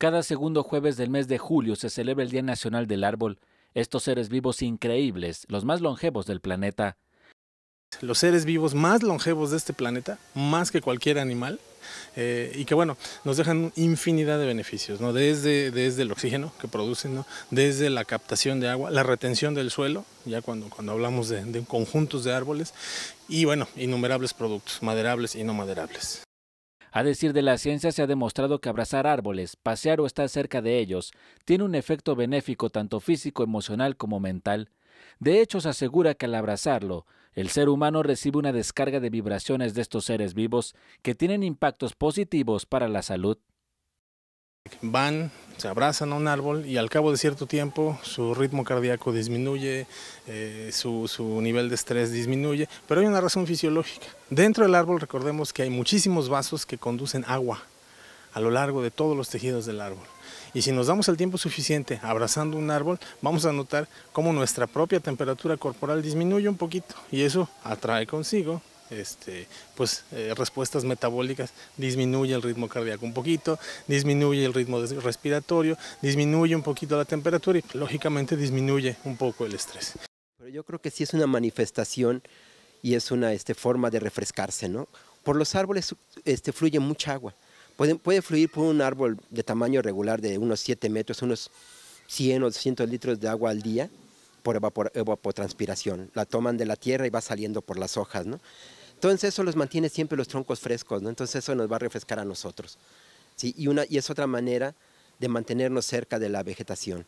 Cada segundo jueves del mes de julio se celebra el Día Nacional del Árbol, estos seres vivos increíbles, los más longevos del planeta. Los seres vivos más longevos de este planeta, más que cualquier animal, eh, y que bueno, nos dejan infinidad de beneficios, ¿no? desde, desde el oxígeno que producen, desde la captación de agua, la retención del suelo, ya cuando, hablamos de conjuntos de árboles, y bueno, innumerables productos, maderables y no maderables. A decir de la ciencia, se ha demostrado que abrazar árboles, pasear o estar cerca de ellos, tiene un efecto benéfico tanto físico, emocional como mental. De hecho, se asegura que al abrazarlo, el ser humano recibe una descarga de vibraciones de estos seres vivos que tienen impactos positivos para la salud. Van se abrazan a un árbol y al cabo de cierto tiempo su ritmo cardíaco disminuye, eh, su, su, nivel de estrés disminuye, pero hay una razón fisiológica. Dentro del árbol recordemos que hay muchísimos vasos que conducen agua a lo largo de todos los tejidos del árbol. Y si nos damos el tiempo suficiente abrazando un árbol, vamos a notar cómo nuestra propia temperatura corporal disminuye un poquito y eso atrae consigo este, pues, eh, respuestas metabólicas, disminuye el ritmo cardíaco un poquito, disminuye el ritmo respiratorio, disminuye un poquito la temperatura y lógicamente disminuye un poco el estrés. Pero yo creo que sí es una manifestación y es una este, forma de refrescarse, ¿no? Por los árboles este, fluye mucha agua. Puede, puede fluir por un árbol de tamaño regular de unos 7 metros, unos 100 o 200 litros de agua al día por evapotranspiración. La toman de la tierra y va saliendo por las hojas, ¿no? Entonces eso los mantiene siempre los troncos frescos, ¿no? Entonces eso nos va a refrescar a nosotros. ¿sí? Y, una, y es otra manera de mantenernos cerca de la vegetación.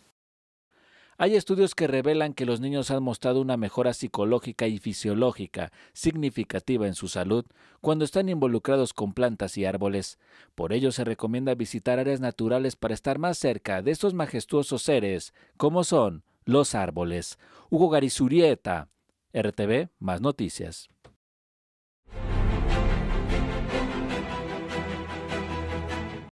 Hay estudios que revelan que los niños han mostrado una mejora psicológica y fisiológica significativa en su salud cuando están involucrados con plantas y árboles. Por ello se recomienda visitar áreas naturales para estar más cerca de estos majestuosos seres, como son los árboles. Hugo Garizurieta, RTV, más noticias.